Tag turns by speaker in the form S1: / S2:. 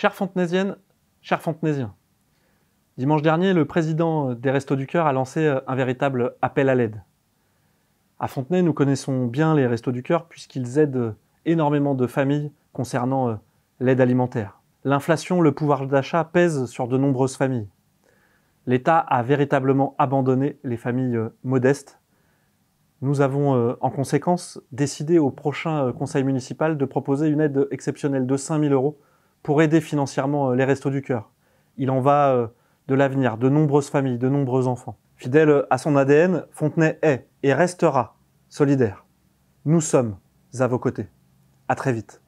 S1: Chères Fontenaisiennes, chers Fontenaisiens, dimanche dernier, le président des Restos du Cœur a lancé euh, un véritable appel à l'aide. À Fontenay, nous connaissons bien les Restos du Cœur puisqu'ils aident euh, énormément de familles concernant euh, l'aide alimentaire. L'inflation, le pouvoir d'achat pèsent sur de nombreuses familles. L'État a véritablement abandonné les familles modestes. Nous avons en conséquence décidé au prochain conseil municipal de proposer une aide exceptionnelle de 5000 euros pour aider financièrement euh, les Restos du Cœur. Il en va euh, de l'avenir de nombreuses familles, de nombreux enfants. Fidèle euh, à son ADN, Fontenay est et restera solidaire. Nous sommes à vos côtés. À très vite.